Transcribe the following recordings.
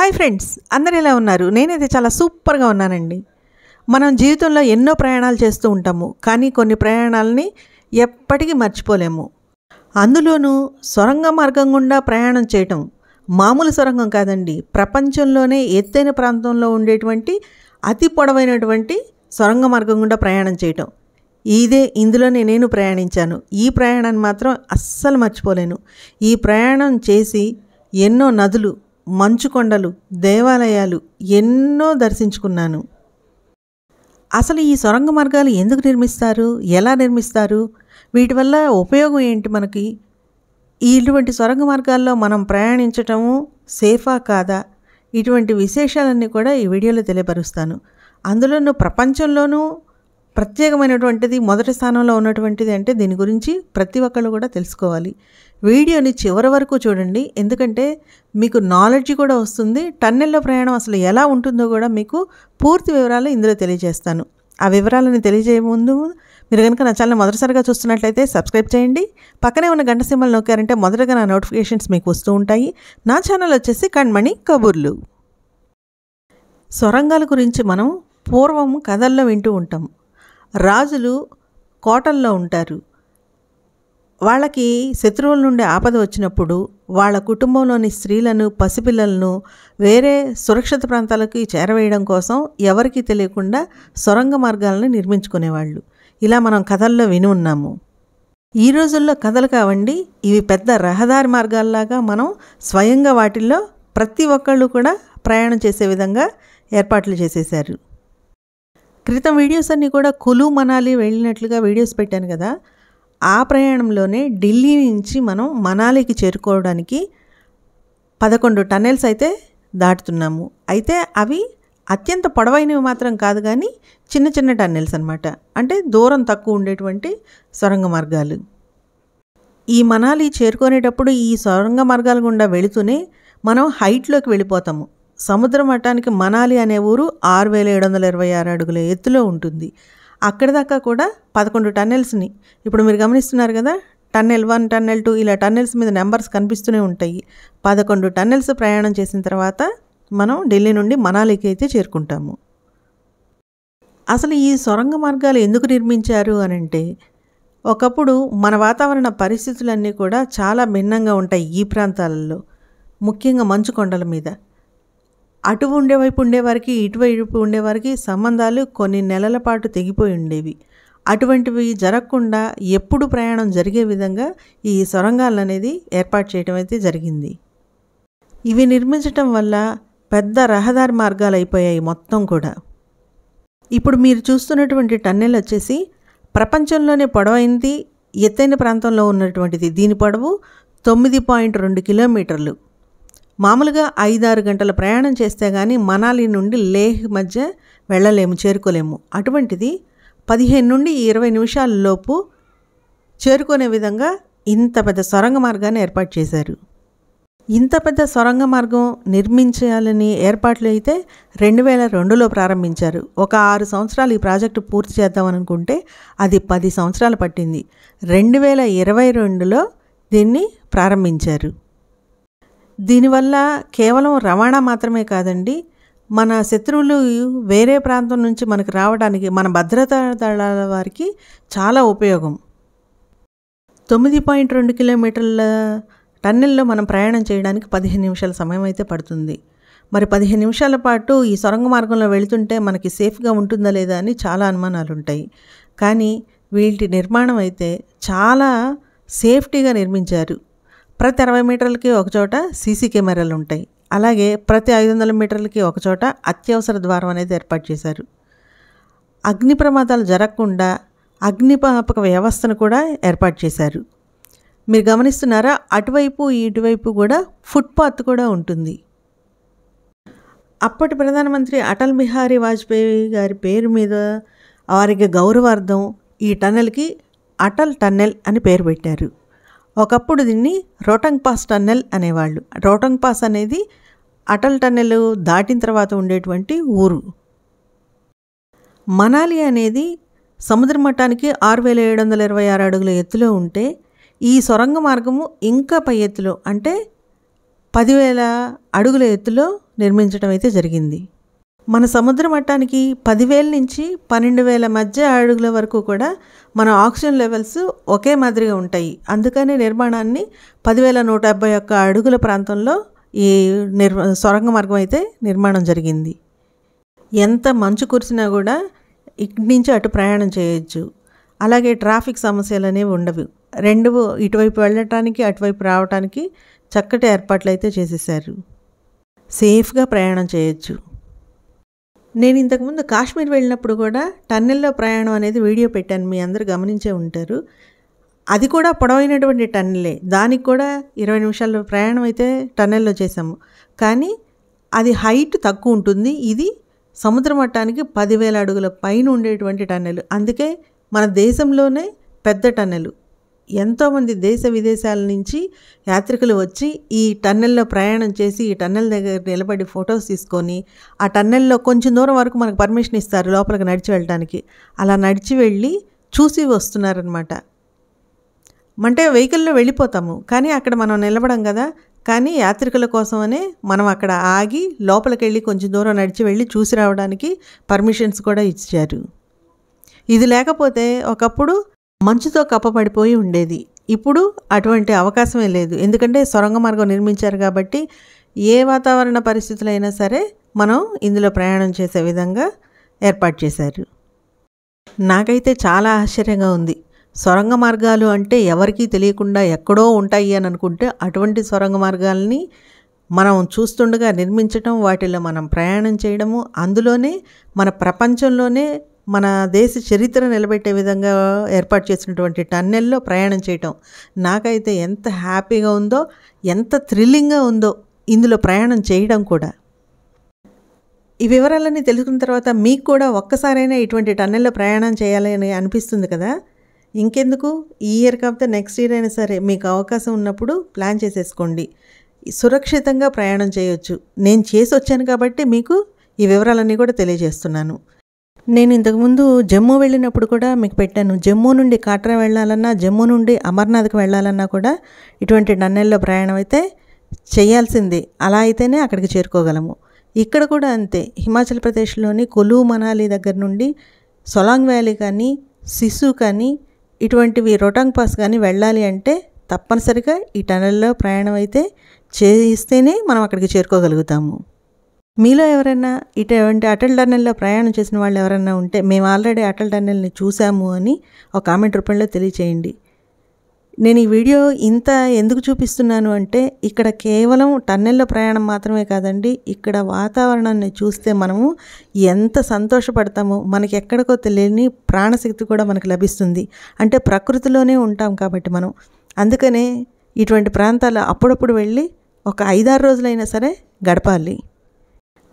hi friends అందరు ఎలా ఉన్నారు నేనైతే చాలా సూపర్గా ఉన్నానండి మనం జీవితంలో ఎన్నో ప్రయాణాలు చేస్తూ ఉంటాము కానీ కొన్ని ప్రయాణాలని ఎప్పటికీ మర్చిపోలేము అందులోనూ సొరంగ మార్గం గుండా ప్రయాణం చేయటం మామూలు సొరంగం కాదండి ప్రపంచంలోనే ఎత్తైన ప్రాంతంలో ఉండేటువంటి అతి పొడవైనటువంటి సొరంగ మార్గం గుండా ప్రయాణం చేయటం ఇదే ఇందులోనే నేను ప్రయాణించాను ఈ ప్రయాణాన్ని మాత్రం అస్సలు మర్చిపోలేను ఈ ప్రయాణం చేసి ఎన్నో నదులు మంచుకొండలు దేవాలయాలు ఎన్నో దర్శించుకున్నాను అసలు ఈ సొరంగ మార్గాలు ఎందుకు నిర్మిస్తారు ఎలా నిర్మిస్తారు వీటి వల్ల ఉపయోగం ఏంటి మనకి ఇటువంటి సొరంగ మార్గాల్లో మనం ప్రయాణించటము సేఫా కాదా ఇటువంటి విశేషాలన్నీ కూడా ఈ వీడియోలో తెలియపరుస్తాను అందులోనూ ప్రపంచంలోనూ ప్రత్యేకమైనటువంటిది మొదటి స్థానంలో ఉన్నటువంటిది అంటే దీని గురించి ప్రతి ఒక్కళ్ళు కూడా తెలుసుకోవాలి వీడియోని చివరి వరకు చూడండి ఎందుకంటే మీకు నాలెడ్జ్ కూడా వస్తుంది టన్నెల్లో ప్రయాణం అసలు ఎలా ఉంటుందో కూడా మీకు పూర్తి వివరాలు ఇందులో తెలియజేస్తాను ఆ వివరాలను తెలియజేయ ముందు మీరు కనుక నా ఛానల్ మొదటిసారిగా చూస్తున్నట్లయితే సబ్స్క్రైబ్ చేయండి పక్కనే ఉన్న గంట సింబల్ నొక్కారంటే మొదటగా నా నోటిఫికేషన్స్ మీకు వస్తూ ఉంటాయి నా ఛానల్ వచ్చేసి కణ్మణి కబుర్లు సొరంగాల గురించి మనం పూర్వం కథల్లో వింటూ ఉంటాం రాజులు కోటల్లో ఉంటారు వాళ్ళకి శత్రువుల నుండి ఆపద వచ్చినప్పుడు వాళ్ళ కుటుంబంలోని స్త్రీలను పసిపిల్లలను వేరే సురక్షిత ప్రాంతాలకి చేరవేయడం కోసం ఎవరికీ తెలియకుండా సొరంగ మార్గాలను నిర్మించుకునేవాళ్ళు ఇలా మనం కథల్లో విని ఉన్నాము ఈ రోజుల్లో కథలు కావండి ఇవి పెద్ద రహదారి మార్గాల్లాగా మనం స్వయంగా వాటిల్లో ప్రతి ఒక్కళ్ళు కూడా ప్రయాణం చేసే విధంగా ఏర్పాట్లు చేసేశారు క్రితం వీడియోస్ అన్నీ కూడా కులు మనాలి వెళ్ళినట్లుగా వీడియోస్ పెట్టాను కదా ఆ ప్రయాణంలోనే ఢిల్లీ నుంచి మనం మనాలికి చేరుకోవడానికి పదకొండు టన్నెల్స్ అయితే దాటుతున్నాము అయితే అవి అత్యంత పొడవైనవి మాత్రం కాదు కానీ చిన్న చిన్న టన్నెల్స్ అనమాట అంటే దూరం తక్కువ ఉండేటువంటి సొరంగ మార్గాలు ఈ మనాలి చేరుకునేటప్పుడు ఈ సొరంగ మార్గాల గుండా వెళుతూనే మనం హైట్లోకి వెళ్ళిపోతాము సముద్ర మఠానికి మనాలి అనే ఊరు ఆరు వేల ఏడు వందల ఇరవై ఆరు అడుగుల ఎత్తులో ఉంటుంది అక్కడి దాకా కూడా పదకొండు టన్నెల్స్ని ఇప్పుడు మీరు గమనిస్తున్నారు కదా టన్నెల్ వన్ టన్నెల్ టూ ఇలా టన్నెల్స్ మీద నెంబర్స్ కనిపిస్తూనే ఉంటాయి పదకొండు టన్నెల్స్ ప్రయాణం చేసిన తర్వాత మనం ఢిల్లీ నుండి మనాలికి అయితే చేరుకుంటాము అసలు ఈ సొరంగ మార్గాలు ఎందుకు నిర్మించారు అని అంటే ఒకప్పుడు మన వాతావరణ పరిస్థితులన్నీ కూడా చాలా భిన్నంగా ఉంటాయి ఈ ప్రాంతాలలో ముఖ్యంగా మంచు కొండల మీద అటు ఉండేవైపు ఉండేవారికి ఇటువైపు ఉండేవారికి సంబంధాలు కొన్ని నెలల పాటు తెగిపోయి ఉండేవి అటువంటివి జరగకుండా ఎప్పుడు ప్రయాణం జరిగే విధంగా ఈ సొరంగాలు అనేది ఏర్పాటు చేయడం అయితే జరిగింది ఇవి నిర్మించటం వల్ల పెద్ద రహదారి మార్గాలు అయిపోయాయి మొత్తం కూడా ఇప్పుడు మీరు చూస్తున్నటువంటి టన్నెల్ వచ్చేసి ప్రపంచంలోనే పొడవైంది ఎత్తైన ప్రాంతంలో ఉన్నటువంటిది దీని పొడవు తొమ్మిది పాయింట్ రెండు కిలోమీటర్లు మామూలుగా ఐదారు గంటల ప్రయాణం చేస్తే కానీ మనాలి నుండి లేహ్ మధ్య వెళ్ళలేము చేరుకోలేము అటువంటిది పదిహేను నుండి ఇరవై నిమిషాలలోపు చేరుకునే విధంగా ఇంత పెద్ద సొరంగ మార్గాన్ని ఏర్పాటు చేశారు ఇంత పెద్ద సొరంగ మార్గం నిర్మించాలని ఏర్పాట్లు అయితే రెండు వేల రెండులో ప్రారంభించారు ఒక ఆరు సంవత్సరాలు ఈ ప్రాజెక్టు పూర్తి చేద్దామనుకుంటే అది పది సంవత్సరాలు పట్టింది రెండు వేల ఇరవై రెండులో దీన్ని ప్రారంభించారు దీనివల్ల కేవలం రవాణా మాత్రమే కాదండి మన శత్రువులు వేరే ప్రాంతం నుంచి మనకు రావడానికి మన భద్రతా దళాల వారికి చాలా ఉపయోగం తొమ్మిది పాయింట్ రెండు కిలోమీటర్ల టన్నెల్లో మనం ప్రయాణం చేయడానికి పదిహేను నిమిషాల సమయం అయితే పడుతుంది మరి పదిహేను నిమిషాల పాటు ఈ సొరంగ మార్గంలో వెళుతుంటే మనకి సేఫ్గా ఉంటుందా లేదా అని చాలా అనుమానాలు ఉంటాయి కానీ వీటి నిర్మాణం అయితే చాలా సేఫ్టీగా నిర్మించారు ప్రతి అరవై మీటర్లకి ఒకచోట సీసీ కెమెరాలు ఉంటాయి అలాగే ప్రతి ఐదు వందల మీటర్లకి ఒకచోట అత్యవసర ద్వారం అనేది ఏర్పాటు చేశారు అగ్ని ప్రమాదాలు జరగకుండా అగ్నిపాపక వ్యవస్థను కూడా ఏర్పాటు చేశారు మీరు గమనిస్తున్నారా అటువైపు ఇటువైపు కూడా ఫుట్పాత్ కూడా ఉంటుంది అప్పటి ప్రధానమంత్రి అటల్ బిహారీ వాజ్పేయి గారి పేరు మీద వారికి గౌరవార్థం ఈ టన్నెల్కి అటల్ టన్నెల్ అని పేరు పెట్టారు ఒకప్పుడు దీన్ని రోటంగ్ పాస్ టన్నెల్ అనేవాళ్ళు రోటంగ్ పాస్ అనేది అటల్ టన్నెల్ దాటిన తర్వాత ఉండేటువంటి ఊరు మనాలి అనేది సముద్ర మట్టానికి ఆరు వేల ఏడు వందల ఇరవై ఆరు అడుగుల ఎత్తులో ఉంటే ఈ సొరంగ మార్గము ఇంకా పై ఎత్తులో అంటే పదివేల అడుగుల ఎత్తులో నిర్మించడం అయితే జరిగింది మన సముద్ర మట్టానికి పదివేల నుంచి పన్నెండు వేల మధ్య అడుగుల వరకు కూడా మన ఆక్సిజన్ లెవెల్స్ ఒకే మాదిరిగా ఉంటాయి అందుకనే నిర్మాణాన్ని పదివేల నూట డెబ్బై ఒక్క అడుగుల ప్రాంతంలో ఈ నిర్ సొరంగ మార్గం అయితే నిర్మాణం జరిగింది ఎంత మంచు కురిసినా కూడా ఇటు నుంచి అటు ప్రయాణం చేయొచ్చు అలాగే ట్రాఫిక్ సమస్యలు అనేవి ఉండవు రెండు ఇటువైపు వెళ్ళటానికి అటువైపు రావటానికి చక్కటి ఏర్పాట్లు అయితే చేసేసారు సేఫ్గా ప్రయాణం చేయొచ్చు నేను ఇంతకుముందు కాశ్మీర్ వెళ్ళినప్పుడు కూడా టన్నెల్లో ప్రయాణం అనేది వీడియో పెట్టాను మీ అందరు గమనించే ఉంటారు అది కూడా పొడవైనటువంటి టన్నెలే దానికి కూడా ఇరవై నిమిషాల్లో ప్రయాణం అయితే టన్నెల్లో చేసాము కానీ అది హైట్ తక్కువ ఉంటుంది ఇది సముద్ర మట్టానికి పదివేల అడుగుల పైన ఉండేటువంటి టన్నెలు అందుకే మన దేశంలోనే పెద్ద టన్నెలు ఎంతోమంది దేశ విదేశాల నుంచి యాత్రికులు వచ్చి ఈ టన్నెల్లో ప్రయాణం చేసి ఈ టన్నెల్ దగ్గర నిలబడి ఫొటోస్ తీసుకొని ఆ టన్నెల్లో కొంచెం దూరం వరకు మనకు పర్మిషన్ ఇస్తారు లోపలికి నడిచి వెళ్ళడానికి అలా నడిచి వెళ్ళి చూసి వస్తున్నారనమాట అంటే వెహికల్లో వెళ్ళిపోతాము కానీ అక్కడ మనం నిలబడం కదా కానీ యాత్రికుల కోసమనే మనం అక్కడ ఆగి లోపలికి వెళ్ళి కొంచెం దూరం నడిచి వెళ్ళి చూసి రావడానికి పర్మిషన్స్ కూడా ఇచ్చారు ఇది లేకపోతే ఒకప్పుడు మంచుతో కప్పబడిపోయి ఉండేది ఇప్పుడు అటువంటి అవకాశమే లేదు ఎందుకంటే సొరంగ మార్గం నిర్మించారు కాబట్టి ఏ వాతావరణ పరిస్థితులైనా సరే మనం ఇందులో ప్రయాణం చేసే విధంగా ఏర్పాటు చేశారు నాకైతే చాలా ఆశ్చర్యంగా ఉంది సొరంగ మార్గాలు అంటే ఎవరికీ తెలియకుండా ఎక్కడో ఉంటాయి అని అనుకుంటే అటువంటి సొరంగ మార్గాల్ని మనం చూస్తుండగా నిర్మించటం వాటిలో మనం ప్రయాణం చేయడము అందులోనే మన ప్రపంచంలోనే మన దేశ చరిత్ర నిలబెట్టే విధంగా ఏర్పాటు చేసినటువంటి టన్నెల్లో ప్రయాణం చేయటం నాకైతే ఎంత హ్యాపీగా ఉందో ఎంత థ్రిల్లింగ్గా ఉందో ఇందులో ప్రయాణం చేయడం కూడా ఈ వివరాలన్నీ తెలుసుకున్న తర్వాత మీకు కూడా ఒక్కసారైనా ఇటువంటి టన్నెల్లో ప్రయాణం చేయాలని అనిపిస్తుంది కదా ఇంకెందుకు ఈ ఇయర్ కాకపోతే నెక్స్ట్ ఇయర్ అయినా సరే మీకు అవకాశం ఉన్నప్పుడు ప్లాన్ చేసేసుకోండి సురక్షితంగా ప్రయాణం చేయొచ్చు నేను చేసి వచ్చాను కాబట్టి మీకు ఈ వివరాలన్నీ కూడా తెలియజేస్తున్నాను నేను ఇంతకుముందు జమ్మూ వెళ్ళినప్పుడు కూడా మీకు పెట్టాను జమ్మూ నుండి కాట్రా వెళ్ళాలన్నా జమ్మూ నుండి అమర్నాథ్కి వెళ్ళాలన్నా కూడా ఇటువంటి నన్నెల్లో ప్రయాణం అయితే చేయాల్సిందే అలా అయితేనే అక్కడికి చేరుకోగలము ఇక్కడ కూడా అంతే హిమాచల్ ప్రదేశ్లోని కొలు మనాలి దగ్గర నుండి సొలాంగ్ వ్యాలీ కానీ సిసు కానీ ఇటువంటివి రోటాంగ్ పాస్ కానీ వెళ్ళాలి అంటే తప్పనిసరిగా ఈ టనల్లో ప్రయాణం అయితే చేస్తేనే మనం అక్కడికి చేరుకోగలుగుతాము మీలో ఎవరైనా ఇటువంటి అటల్ టన్నెల్లో ప్రయాణం చేసిన వాళ్ళు ఎవరైనా ఉంటే మేము ఆల్రెడీ అటల్ టన్నెల్ని చూసాము అని ఒక కామెంట్ రూపంలో తెలియచేయండి నేను ఈ వీడియో ఇంత ఎందుకు చూపిస్తున్నాను అంటే ఇక్కడ కేవలం టన్నెల్లో ప్రయాణం మాత్రమే కాదండి ఇక్కడ వాతావరణాన్ని చూస్తే మనము ఎంత సంతోషపడతామో మనకి ఎక్కడికో తెలియని ప్రాణశక్తి కూడా మనకు లభిస్తుంది అంటే ప్రకృతిలోనే ఉంటాం కాబట్టి మనం అందుకనే ఇటువంటి ప్రాంతాలు అప్పుడప్పుడు వెళ్ళి ఒక ఐదారు రోజులైనా సరే గడపాలి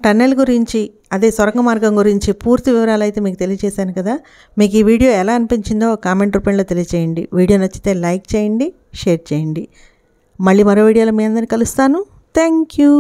టన్నెల్ గురించి అదే సొరంగ మార్గం గురించి పూర్తి వివరాలు అయితే మీకు తెలియజేశాను కదా మీకు ఈ వీడియో ఎలా అనిపించిందో కామెంట్ రూపంలో తెలియజేయండి వీడియో నచ్చితే లైక్ చేయండి షేర్ చేయండి మళ్ళీ మరో వీడియోలో మీ అందరిని కలుస్తాను థ్యాంక్ యూ